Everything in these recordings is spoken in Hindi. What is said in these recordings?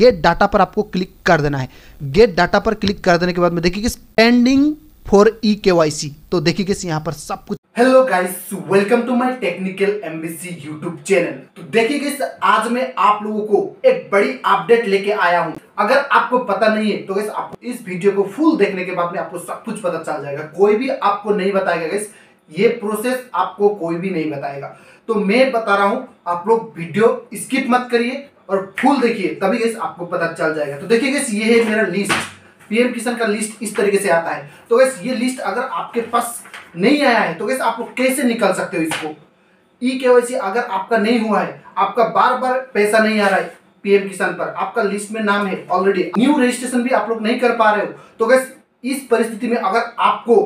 गेट डाटा पर आपको क्लिक कर देना है गेट डाटा पर क्लिक कर देने के बाद में देखिए किस pending for E K Y सी तो देखिए किस यहाँ पर सब कुछ hello guys welcome to my technical MBC YouTube channel तो देखिए किस आज मैं आप लोगों को एक बड़ी अपडेट लेके आया हूँ अगर आपको पता नहीं है तो गैस आप इस वीडियो को फुल देखने के बाद में आपको सब कुछ पता चल जाएगा कोई भी आपको नहीं बताएगा गैस ये प्रोसेस आपको कोई भी नहीं बताएगा तो मैं बता रहा हूँ आप लोग वीडियो स्किप मत करिए और फूल देखिए तभी गैस आपको पता चल जाएगा तो देखिए गैस ये है मेरा लिस्ट पीएम किसान का लिस्ट इस तरीके से आता है तो गैस ये लिस्ट अगर आपके पास नहीं आया है तो गैस आप कैसे निकल सकते हो इसको ई e के अगर आपका नहीं हुआ है आपका बार बार पैसा नहीं आ रहा है पीएम किसान पर आपका लिस्ट में नाम है ऑलरेडी न्यू रजिस्ट्रेशन भी आप लोग नहीं कर पा रहे हो तो गैस इस परिस्थिति में अगर आपको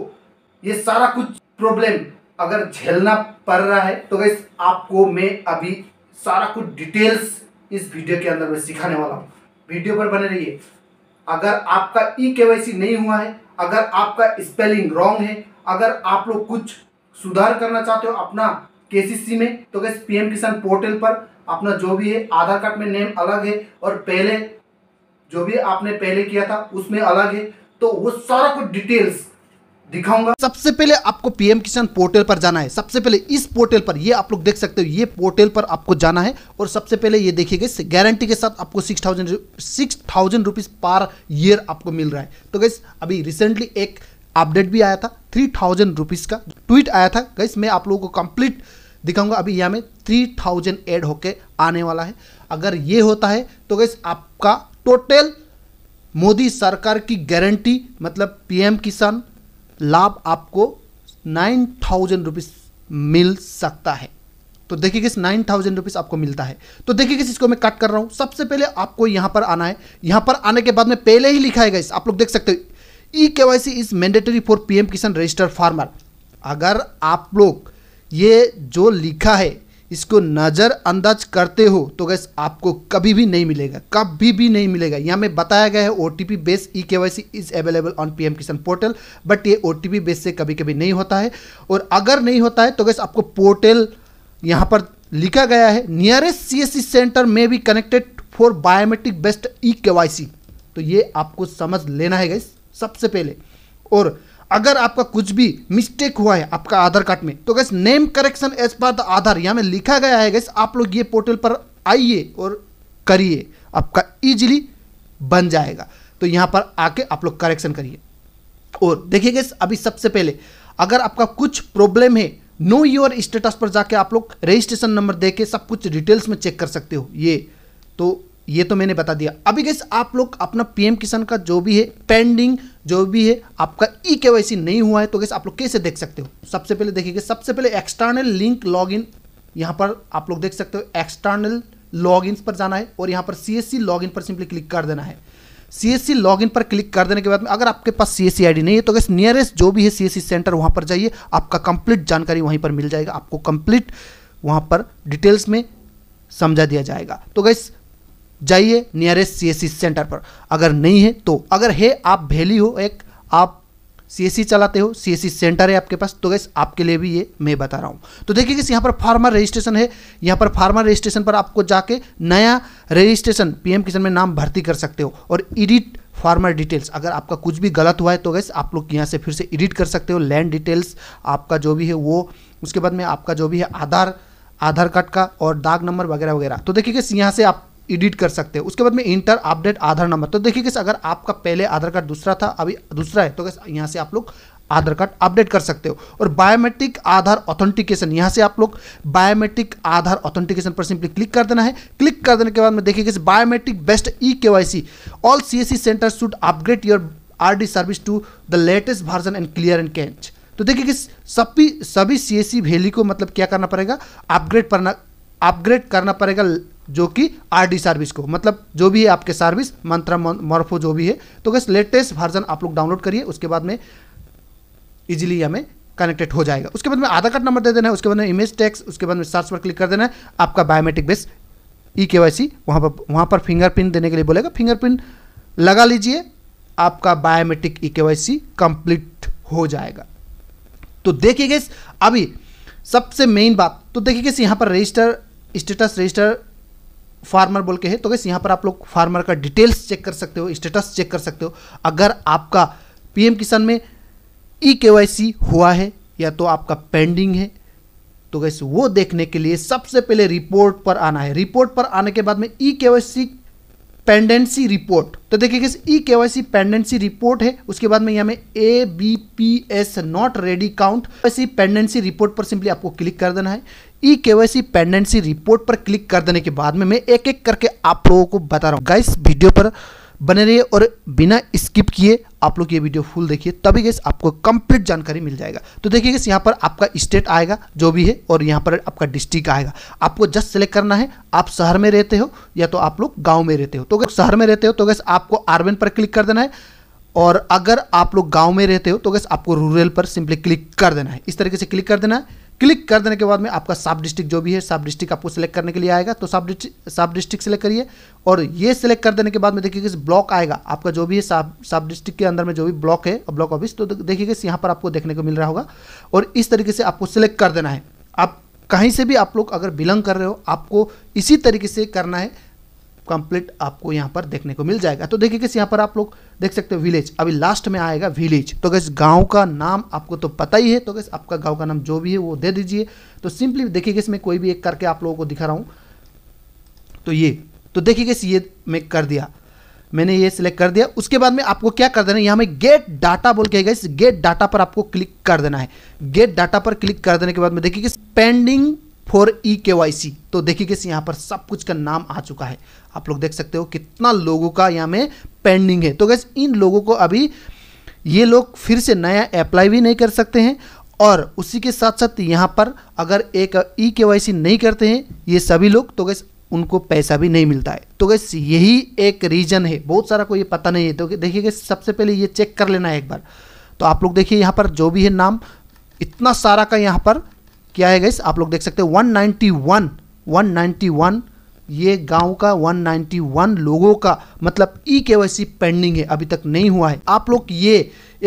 ये सारा कुछ प्रॉब्लम अगर झेलना पड़ रहा है तो गैस आपको मैं अभी सारा कुछ डिटेल्स इस वीडियो के अंदर मैं सिखाने वाला हूँ वीडियो पर बने रहिए अगर आपका ई e के नहीं हुआ है अगर आपका स्पेलिंग रॉन्ग है अगर आप लोग कुछ सुधार करना चाहते हो अपना के में तो कैसे पीएम किसान पोर्टल पर अपना जो भी है आधार कार्ड में नेम अलग है और पहले जो भी आपने पहले किया था उसमें अलग है तो वो सारा कुछ डिटेल्स दिखाऊंगा सबसे पहले आपको पीएम किसान पोर्टल पर जाना है सबसे पहले इस पोर्टल पर ये आप लोग देख सकते हो ये पोर्टल पर आपको जाना है और सबसे पहले ये देखिएगा गारंटी के साथ आपको six thousand six thousand rupees per year आपको मिल रहा है तो गैस अभी रिसेंटली एक अपडेट भी आया था थ्री थाउजेंड रुपीज़ का ट्वीट आया था गैस मैं आप लोगों को कंप्लीट दिखाऊंगा अभी यहाँ में थ्री थाउजेंड एड होके आने वाला है अगर ये होता है तो गैस आपका टोटल मोदी सरकार की गारंटी मतलब पीएम किसान लाभ आपको नाइन थाउजेंड रुपीज़ मिल सकता है तो देखिए किस नाइन थाउजेंड रुपीज़ आपको मिलता है तो देखिए किस इसको मैं कट कर रहा हूँ सबसे पहले आपको यहाँ पर आना है यहाँ पर आने के बाद में पहले ही लिखा है गाइस आप लोग देख सकते हो E K Y C is mandatory for P M Kisan register farmer अगर आप लोग ये जो लिखा है इसको नज़रअंदाज करते हो तो गैस आपको कभी भी नहीं मिलेगा कभी भी नहीं मिलेगा यहाँ में बताया गया है O T P base E K Y C is available on P M Kisan portal but ये ओ टी पी बेस से कभी कभी नहीं होता है और अगर नहीं होता है तो गैस आपको पोर्टल यहाँ पर लिखा गया है nearest C S C centre में भी connected for biometric based E K Y सी तो ये आपको समझ लेना है गैस सबसे पहले और अगर आपका कुछ भी मिस्टेक हुआ है आपका आधार कार्ड में तो guys name correction as per the Aadhaar यहाँ में लिखा गया है गैस आप लोग ये पोर्टल पर आइए और करिए आपका इजीली बन जाएगा तो यहाँ पर आके आप लोग करेक्शन करिए और देखिए गैस अभी सबसे पहले अगर आपका कुछ प्रॉब्लम है नो योर स्टेटस पर जाके आप लोग रजिस्ट्रेशन नंबर दे सब कुछ डिटेल्स में चेक कर सकते हो ये तो ये तो मैंने बता दिया अभी गैस आप लोग अपना पीएम किसान का जो भी है पेंडिंग जो भी है आपका ई e के नहीं हुआ है तो गैस आप लोग कैसे देख सकते हो सबसे पहले देखिए सबसे पहले एक्सटर्नल लिंक लॉग इन यहाँ पर आप लोग देख सकते हो एक्सटर्नल इन पर जाना है और यहाँ पर सी एस पर सिंपली क्लिक कर देना है सी एस पर क्लिक कर देने के बाद में अगर आपके पास सी एस नहीं है तो गैस नियरेस्ट जो भी है सी सेंटर वहाँ पर जाइए आपका कंप्लीट जानकारी वहीं पर मिल जाएगा आपको कंप्लीट वहाँ पर डिटेल्स में समझा दिया जाएगा तो गैस जाइए नियरेस्ट सीएससी सेंटर पर अगर नहीं है तो अगर है आप भैली हो एक आप सीएससी चलाते हो सीएससी सेंटर है आपके पास तो गैस आपके लिए भी ये मैं बता रहा हूँ तो देखिए कि यहाँ पर फार्मर रजिस्ट्रेशन है यहाँ पर फार्मर रजिस्ट्रेशन पर आपको जाके नया रजिस्ट्रेशन पीएम किसान में नाम भर्ती कर सकते हो और एडिट फार्मर डिटेल्स अगर आपका कुछ भी गलत हुआ है तो गैस आप लोग यहाँ से फिर से एडिट कर सकते हो लैंड डिटेल्स आपका जो भी है वो उसके बाद में आपका जो भी है आधार आधार कार्ड का और दाग नंबर वगैरह वगैरह तो देखिए कि यहाँ से आप एडिट कर सकते हैं उसके बाद में इंटर अपडेट आधार नंबर तो देखिए कैसे अगर आपका पहले आधार कार्ड दूसरा था अभी दूसरा है तो कैसे यहाँ से आप लोग आधार कार्ड अपडेट कर सकते हो और बायोमेट्रिक आधार ऑथेंटिकेशन यहाँ से आप लोग बायोमेट्रिक आधार ऑथेंटिकेशन पर सिंपली क्लिक कर देना है क्लिक कर देने के बाद में देखिए कैसे biometric based E K Y C all C S C centre should upgrade your R D service to the latest version and clear and cache तो देखिए किस सभी सभी सी एस सी वैली को मतलब क्या करना पड़ेगा अपग्रेड करना अपग्रेड करना पड़ेगा जो कि आरडी सर्विस को मतलब जो भी है आपके सर्विस मंत्रा मॉर्फो जो भी है तो गैस लेटेस्ट वर्जन आप लोग डाउनलोड करिए उसके बाद में इजीली हमें कनेक्टेड हो जाएगा उसके बाद में आधार कार्ड नंबर दे देना है उसके बाद में इमेज टैक्स उसके बाद में सर्च पर क्लिक कर देना है आपका biometric base E K Y सी वहाँ पर वहाँ पर फिंगरप्रिंट देने के लिए बोलेगा फिंगरप्रिंट लगा लीजिए आपका बायोमेट्रिक ई के वाई सी कंप्लीट हो जाएगा तो देखिए गैस अभी सबसे मेन बात तो देखिए गैस यहाँ पर रजिस्टर स्टेटस रजिस्टर फार्मर बोल के है तो वैसे यहाँ पर आप लोग फार्मर का डिटेल्स चेक कर सकते हो स्टेटस चेक कर सकते हो अगर आपका पीएम किसान में ई e के हुआ है या तो आपका पेंडिंग है तो वैसे वो देखने के लिए सबसे पहले रिपोर्ट पर आना है रिपोर्ट पर आने के बाद में ई के पेंडेंसी रिपोर्ट तो देखिए किस ई के पेंडेंसी रिपोर्ट है उसके बाद में यहाँ में A B P S not ready count ऐसी पेंडेंसी रिपोर्ट पर सिंपली आपको क्लिक कर देना है ई केवाईसी पेंडेंसी रिपोर्ट पर क्लिक कर देने के बाद में मैं एक एक करके आप लोगों को बता रहा हूँ गाइस वीडियो पर बने रहिए और बिना स्किप किए आप लोग ये वीडियो फुल देखिए तभी गैस आपको कंप्लीट जानकारी मिल जाएगा तो देखिए गैस यहाँ पर आपका स्टेट आएगा जो भी है और यहाँ पर आपका डिस्ट्रिक्ट आएगा आपको जस्ट सेलेक्ट करना है आप शहर में रहते हो या तो आप लोग गाँव में रहते हो तो अगर शहर में रहते हो तो गैस आपको आरबन पर क्लिक कर देना है और अगर आप लोग गाँव में रहते हो तो गैस आपको रूरल पर सिंपली क्लिक कर देना है इस तरीके से क्लिक कर देना है क्लिक कर देने के बाद में आपका सब डिस्ट्रिक्ट जो भी है सब डिस्ट्रिक्ट आपको सिलेक्ट करने के लिए आएगा तो सब डिस्ट्रिक्ट सब डिस्ट्रिक्ट सेलेक्ट करिए और ये सिलेक्ट कर देने के बाद में देखिए किस ब्लॉक आएगा आपका जो भी है सब सब डिस्ट्रिक्ट के अंदर में जो भी ब्लॉक है ब्लॉक ऑफिस तो देखिए किस यहाँ पर आपको देखने को मिल रहा होगा और इस तरीके से आपको सिलेक्ट कर देना है आप कहीं से भी आप लोग अगर बिलोंग कर रहे हो आपको इसी तरीके से करना है कंप्लीट आपको यहाँ पर देखने को मिल जाएगा तो देखिए किस यहाँ पर आप लोग देख सकते हो विलेज अभी लास्ट में आएगा विलेज तो गैस गांव का नाम आपको तो पता ही है तो गैस आपका गांव का नाम जो भी है वो दे दीजिए तो सिंपली देखिए कि मैं कोई भी एक करके आप लोगों को दिखा रहा हूँ तो ये तो देखिए किस ये मैं कर दिया मैंने ये सिलेक्ट कर दिया उसके बाद में आपको क्या कर देना है यहाँ में गेट डाटा बोल के गेट डाटा पर आपको क्लिक कर देना है गेट डाटा पर क्लिक कर देने के बाद में देखिए कि pending for E K Y सी तो देखिए किस यहाँ पर सब कुछ का नाम आ चुका है आप लोग देख सकते हो कितना लोगों का यहाँ में पेंडिंग है तो गैस इन लोगों को अभी ये लोग फिर से नया अप्लाई भी नहीं कर सकते हैं और उसी के साथ साथ यहाँ पर अगर एक ई के वाई सी नहीं करते हैं ये सभी लोग तो गैस उनको पैसा भी नहीं मिलता है तो गैस यही एक रीज़न है बहुत सारा को ये पता नहीं है तो देखिए गैस सबसे पहले ये चेक कर लेना है एक बार तो आप लोग देखिए यहाँ पर जो भी है नाम इतना सारा का यहाँ पर क्या है गैस आप लोग देख सकते हैं 191 191 ये गांव का 191 लोगों का मतलब ई के पेंडिंग है अभी तक नहीं हुआ है आप लोग ये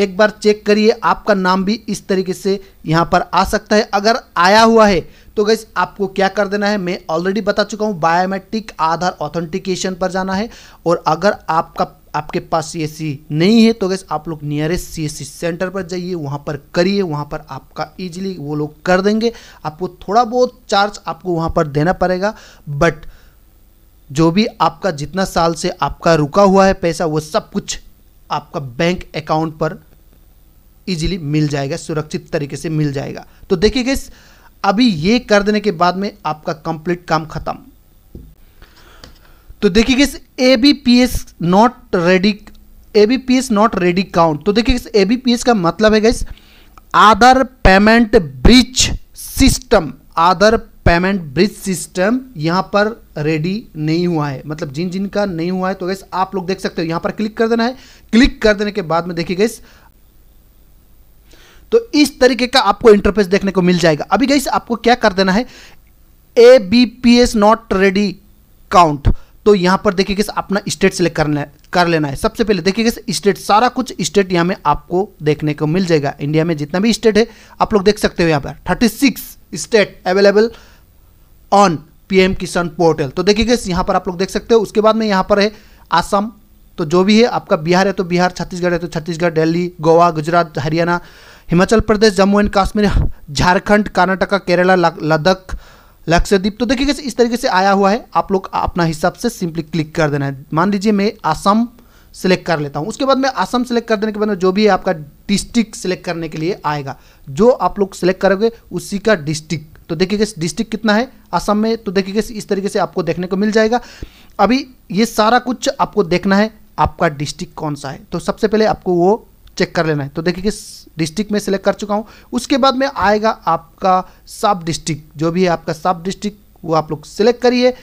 एक बार चेक करिए आपका नाम भी इस तरीके से यहाँ पर आ सकता है अगर आया हुआ है तो गैस आपको क्या कर देना है मैं ऑलरेडी बता चुका हूँ बायोमेट्रिक आधार ऑथेंटिकेशन पर जाना है और अगर आपका आपके पास सी नहीं है तो गैस आप लोग नियरेस्ट सी सी सेंटर पर जाइए वहाँ पर करिए वहाँ पर आपका इजीली वो लोग कर देंगे आपको थोड़ा बहुत चार्ज आपको वहाँ पर देना पड़ेगा बट जो भी आपका जितना साल से आपका रुका हुआ है पैसा वो सब कुछ आपका बैंक अकाउंट पर इजीली मिल जाएगा सुरक्षित तरीके से मिल जाएगा तो देखिए गैस अभी ये कर देने के बाद में आपका कंप्लीट काम खत्म तो देखिए किस A B P S not ready A B P S not ready count तो देखिए ए बी पी एस का मतलब है guys Aadhaar payment bridge system Aadhaar payment bridge system यहां पर रेडी नहीं हुआ है मतलब जिन जिन का नहीं हुआ है तो गैस आप लोग देख सकते हो यहां पर क्लिक कर देना है क्लिक कर देने के बाद में देखिए गैस तो इस तरीके का आपको इंटरफेस देखने को मिल जाएगा अभी गैस आपको क्या कर देना है A B P S not ready count तो यहां पर देखिए किस अपना स्टेट सेलेक्ट करना है कर लेना है सबसे पहले देखिए किस स्टेट सारा कुछ स्टेट यहां में आपको देखने को मिल जाएगा इंडिया में जितना भी स्टेट है आप लोग देख सकते हो यहां पर thirty six state available on PM Kisan portal तो देखिए किस यहां पर आप लोग देख सकते हो उसके बाद में यहां पर है आसाम तो जो भी है आपका बिहार है तो बिहार छत्तीसगढ़ है तो छत्तीसगढ़ दिल्ली गोवा गुजरात हरियाणा हिमाचल प्रदेश जम्मू एंड कश्मीर झारखंड कर्नाटका केरला लद्दाख लक्षद्वीप तो देखिए इस तरीके से आया हुआ है आप लोग अपना हिसाब से सिंपली क्लिक कर देना है मान लीजिए मैं आसम सेलेक्ट कर लेता हूँ उसके बाद मैं आसम सेलेक्ट कर देने के बाद जो भी आपका डिस्ट्रिक्ट सेलेक्ट करने के लिए आएगा जो आप लोग सेलेक्ट करोगे उसी का डिस्ट्रिक्ट तो देखिए डिस्ट्रिक्ट कितना है असम में तो देखिए इस तरीके से आपको देखने को मिल जाएगा अभी ये सारा कुछ आपको देखना है आपका डिस्ट्रिक्ट कौन सा है तो सबसे पहले आपको वो चेक कर लेना है तो देखिए किस डिस्ट्रिक्ट में सेलेक्ट कर चुका हूँ उसके बाद में आएगा आपका सब डिस्ट्रिक्ट जो भी है आपका सब डिस्ट्रिक्ट वो आप लोग सेलेक्ट करिए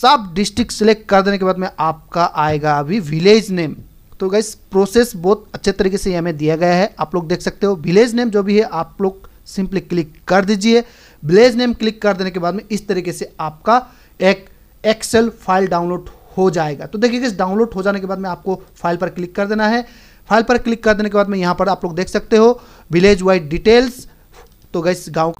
सब डिस्ट्रिक्ट सेलेक्ट कर देने के बाद में आपका आएगा अभी विलेज नेम तो गैस प्रोसेस बहुत अच्छे तरीके से हमें दिया गया है आप लोग देख सकते हो विलेज नेम जो भी है आप लोग सिंपली क्लिक कर दीजिए विलेज नेम क्लिक कर देने के बाद में इस तरीके से आपका एक एक्सेल फाइल डाउनलोड हो जाएगा तो देखिए इस डाउनलोड हो जाने के बाद में आपको फाइल पर क्लिक कर देना है फाइल पर क्लिक कर देने के बाद में यहाँ पर आप लोग देख सकते हो विलेज वाइड डिटेल्स तो गैस गाँव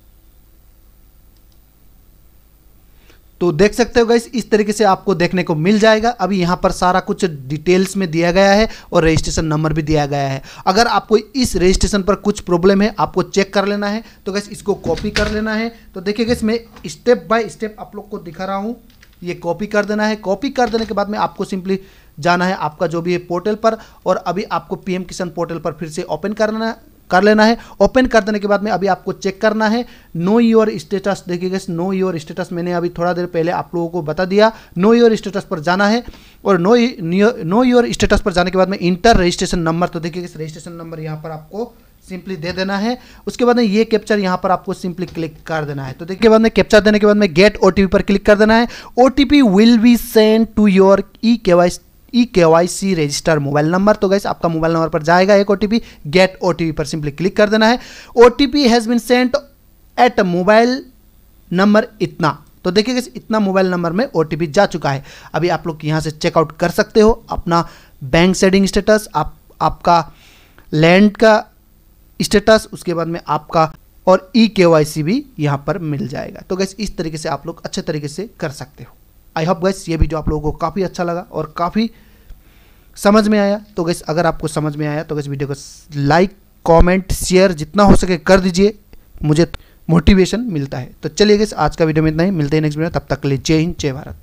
तो देख सकते हो गैस इस तरीके से आपको देखने को मिल जाएगा अभी यहाँ पर सारा कुछ डिटेल्स में दिया गया है और रजिस्ट्रेशन नंबर भी दिया गया है अगर आपको इस रजिस्ट्रेशन पर कुछ प्रॉब्लम है आपको चेक कर लेना है तो गैस इसको कॉपी कर लेना है तो देखिए गैस मैं स्टेप बाय स्टेप आप लोग को दिखा रहा हूँ ये कॉपी कर देना है कॉपी कर देने के बाद में आपको सिंपली जाना है आपका जो भी है पोर्टल पर और अभी आपको पीएम किसान पोर्टल पर फिर से ओपन करना कर लेना है ओपन कर देने के बाद में अभी आपको चेक करना है नो योर स्टेटस देखिएगा नो योर स्टेटस मैंने अभी थोड़ा देर पहले आप लोगों को बता दिया नो योर स्टेटस पर जाना है और नो नो योर स्टेटस पर जाने के बाद में इंटर रजिस्ट्रेशन नंबर तो देखिएगा रजिस्ट्रेशन नंबर यहाँ पर आपको सिंपली दे देना है उसके बाद में ये कैप्चर यहाँ पर आपको सिंपली क्लिक कर देना है तो देखिए बाद में कैप्चर देने के बाद में गेट ओटीपी पर क्लिक कर देना है OTP will be send to your E K E K Y C register mobile number तो गैस आपका मोबाइल नंबर पर जाएगा एक O T P get O T P पर सिंपली क्लिक कर देना है O T P has been sent at mobile number इतना तो देखिए गैस इतना मोबाइल नंबर में ओ जा चुका है अभी आप लोग यहाँ से चेकआउट कर सकते हो अपना बैंक सेडिंग स्टेटस आप आपका लैंड का स्टेटस उसके बाद में आपका और ई के वाई सी भी यहाँ पर मिल जाएगा तो गैस इस तरीके से आप लोग अच्छे तरीके से कर सकते हो आई होप गैस ये वीडियो आप लोगों को काफ़ी अच्छा लगा और काफ़ी समझ में आया तो गैस अगर आपको समझ में आया तो गैस वीडियो को लाइक कमेंट शेयर जितना हो सके कर दीजिए मुझे मोटिवेशन मिलता है तो चलिए गैस आज का वीडियो में इतना ही मिलते हैं नेक्स्ट वीडियो तब तक के लिए जय हिंद जय भारत